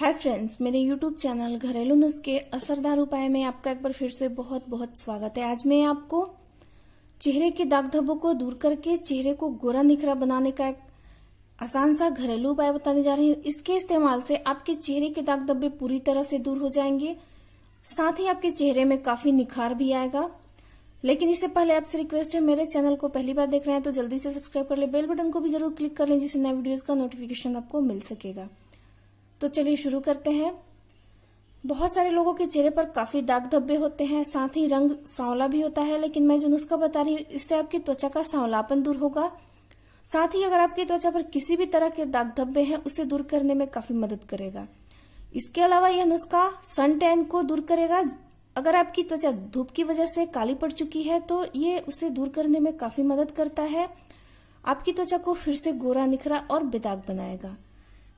हाय friends मेरे YouTube channel घरेलू नुस्खे असरदार उपाय में आपका एक बार फिर से बहुत बहुत स्वागत है आज मैं आपको चेहरे के दाग धब्बों को दूर करके चेहरे को गोरा निखरा बनाने का एक आसान सा घरेलू उपाय बताने जा रही हूँ इसके इस्तेमाल से आपके चेहरे के दाग धब्बे पूरी तरह से दूर हो जाएंगे साथ ही आपके चेहरे में काफी निखार भी आएगा लेकिन इससे पहले आपसे रिक्वेस्ट है मेरे चैनल को पहली बार देख रहे हैं तो जल्दी से सब्सक्राइब कर ले बेल बटन को भी जरूर क्लिक कर लें जिससे नए वीडियोस का नोटिफिकेशन आपको मिल सकेगा तो चलिए शुरू करते हैं बहुत सारे लोगों के चेहरे पर काफी दाग धब्बे होते हैं साथ ही रंग सांवला भी होता है लेकिन मैं जो नुस्खा बता रही हूँ इससे आपकी त्वचा का सांवलापन दूर होगा साथ ही अगर आपकी त्वचा पर किसी भी तरह के दाग धब्बे हैं उसे दूर करने में काफी मदद करेगा इसके अलावा यह नुस्खा सन टैन को दूर करेगा अगर आपकी त्वचा धूप की वजह से काली पड़ चुकी है तो ये उसे दूर करने में काफी मदद करता है आपकी त्वचा को फिर से गोरा निखरा और बेदाग बनाएगा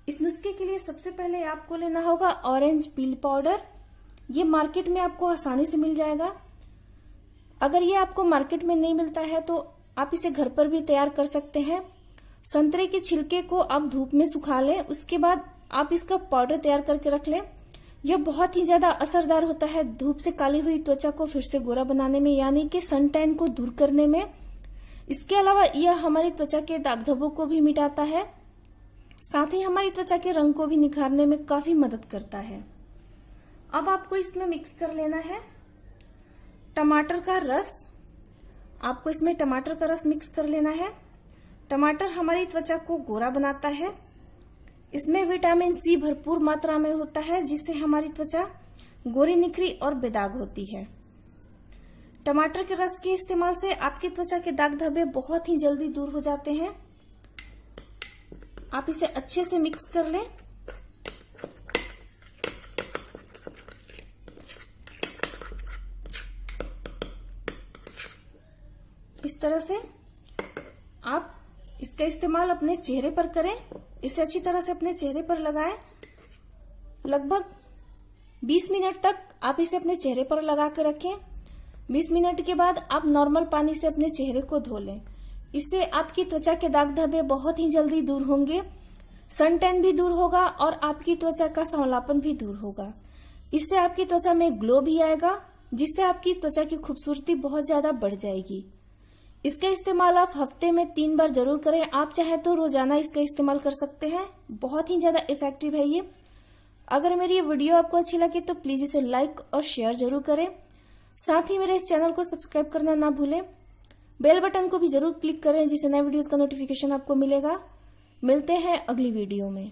इस नुस्खे के लिए सबसे पहले आपको लेना होगा ऑरेंज पील पाउडर ये मार्केट में आपको आसानी से मिल जाएगा अगर ये आपको मार्केट में नहीं मिलता है तो आप इसे घर पर भी तैयार कर सकते हैं संतरे के छिलके को आप धूप में सुखा लें उसके बाद आप इसका पाउडर तैयार करके रख लें यह बहुत ही ज्यादा असरदार होता है धूप से काली हुई त्वचा को फिर से गोरा बनाने में यानी कि सनटैन को दूर करने में इसके अलावा यह हमारी त्वचा के दाग धब्बों को भी मिटाता है साथ ही हमारी त्वचा के रंग को भी निखारने में काफी मदद करता है अब आपको इसमें मिक्स कर लेना है टमाटर का रस आपको इसमें टमाटर का रस मिक्स कर लेना है टमाटर हमारी त्वचा को गोरा बनाता है इसमें विटामिन सी भरपूर मात्रा में होता है जिससे हमारी त्वचा गोरी निखरी और बेदाग होती है टमाटर के रस के इस्तेमाल से आपकी त्वचा के दाग धब्बे बहुत ही जल्दी दूर हो जाते हैं आप इसे अच्छे से मिक्स कर लें इस तरह से आप इसका इस्तेमाल अपने चेहरे पर करें इसे अच्छी तरह से अपने चेहरे पर लगाएं लगभग 20 मिनट तक आप इसे अपने चेहरे पर लगा कर रखें 20 मिनट के बाद आप नॉर्मल पानी से अपने चेहरे को धो लें इससे आपकी त्वचा के दाग धब्बे बहुत ही जल्दी दूर होंगे सन टेन भी दूर होगा और आपकी त्वचा का सांवलापन भी दूर होगा इससे आपकी त्वचा में ग्लो भी आएगा जिससे आपकी त्वचा की खूबसूरती बहुत ज्यादा बढ़ जाएगी इसका इस्तेमाल आप हफ्ते में तीन बार जरूर करें आप चाहे तो रोजाना इसका इस्तेमाल कर सकते हैं बहुत ही ज्यादा इफेक्टिव है ये अगर मेरी ये वीडियो आपको अच्छी लगे तो प्लीज इसे लाइक और शेयर जरूर करें साथ ही मेरे इस चैनल को सब्सक्राइब करना ना भूलें बेल बटन को भी जरूर क्लिक करें जिससे नए वीडियोस का नोटिफिकेशन आपको मिलेगा मिलते हैं अगली वीडियो में